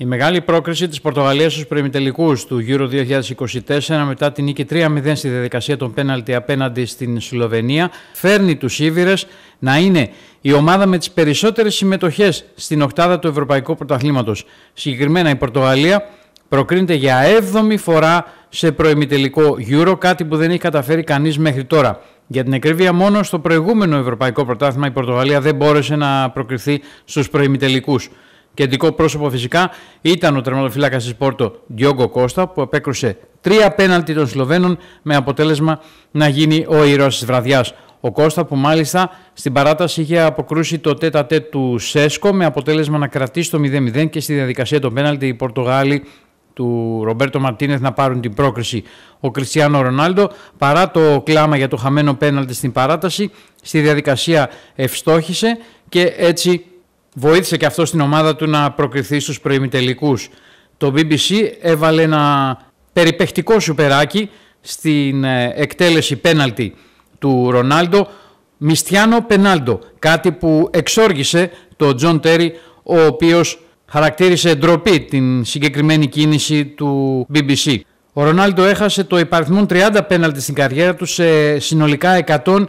Η μεγάλη πρόκριση της Πορτογαλίας στους προημητελικού του Euro 2024 μετά την νίκη 3-0 στη διαδικασία των πέναλτι απέναντι στην Σλοβενία φέρνει τους Ήβηρες να είναι η ομάδα με τις περισσότερες συμμετοχές στην οκτάδα του Ευρωπαϊκού Πρωταθλήματος. Συγκεκριμένα η Πορτογαλία προκρίνεται για 7η φορά σε προημητελικό Euro, κάτι που δεν έχει καταφέρει κανείς μέχρι τώρα. Για την ακρίβεια, μόνο στο προηγούμενο Ευρωπαϊκό Πρωτάθλημα η Πορτογαλία δεν μπόρεσε να προκριθεί στους προημητελικού. Κεντρικό πρόσωπο φυσικά ήταν ο τερματοφύλακας της Πόρτο Διόγκο Κώστα που επέκρουσε τρία πέναλτι των Σλοβαίνων με αποτέλεσμα να γίνει ο ήρωας της βραδιάς. Ο Κώστα που μάλιστα στην παράταση είχε αποκρούσει το τέτα του Σέσκο με αποτέλεσμα να κρατήσει το 0-0 και στη διαδικασία των πέναλτι οι Πορτογάλοι του Ρομπέρτο Μαρτίνεθ να πάρουν την πρόκριση. Ο Κριστιανό Ρονάλντο παρά το κλάμα για το χαμένο πέναλτι στην παράταση στη διαδικασία ευστόχησε και έτσι βοήθησε και αυτό στην ομάδα του να προκριθεί στους προημιτελικούς. Το BBC έβαλε ένα περιπεχτικό σουπεράκι στην ε, εκτέλεση πέναλτι του Ρονάλντο, Μιστιάνο Πενάλντο, κάτι που εξόργησε το Τζον Τέρι, ο οποίος χαρακτήρισε ντροπή την συγκεκριμένη κίνηση του BBC. Ο Ρονάλντο έχασε το υπαριθμόν 30 πέναλτι στην καριέρα του σε συνολικά 193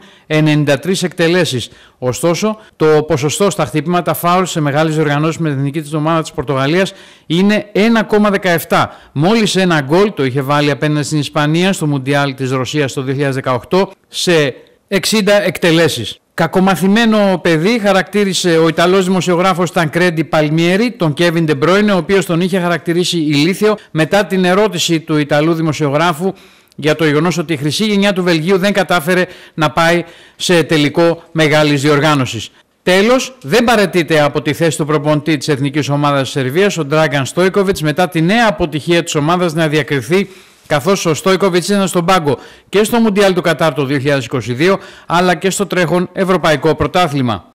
εκτελέσεις. Ωστόσο, το ποσοστό στα χτύπηματα φάουλ σε μεγάλες οργανώσεις με την εθνική της ομάδα της Πορτογαλίας είναι 1,17. Μόλις ένα γκολ το είχε βάλει απέναντι στην Ισπανία στο Μουντιάλ της Ρωσίας το 2018 σε 60 εκτελέσεις. Κακομαθημένο παιδί χαρακτήρισε ο Ιταλός δημοσιογράφος Τανκρέντι Παλμιέρη τον Κέβιν Ντεμπρόινε, ο οποίος τον είχε χαρακτηρίσει ηλίθιο μετά την ερώτηση του Ιταλού δημοσιογράφου για το γεγονός ότι η χρυσή γενιά του Βελγίου δεν κατάφερε να πάει σε τελικό μεγάλης διοργάνωσης. Τέλος, δεν παρετείται από τη θέση του προπονητή της Εθνικής Ομάδας Σερβίας, ο Ντράγκαν Στόικοβιτ, μετά τη νέα αποτυχία της ομάδας να διακριθεί καθώς ο Στόικοβιτς ήταν στον πάγκο και στο Μουντιάλ του Κατάρ το 2022, αλλά και στο τρέχον Ευρωπαϊκό Πρωτάθλημα.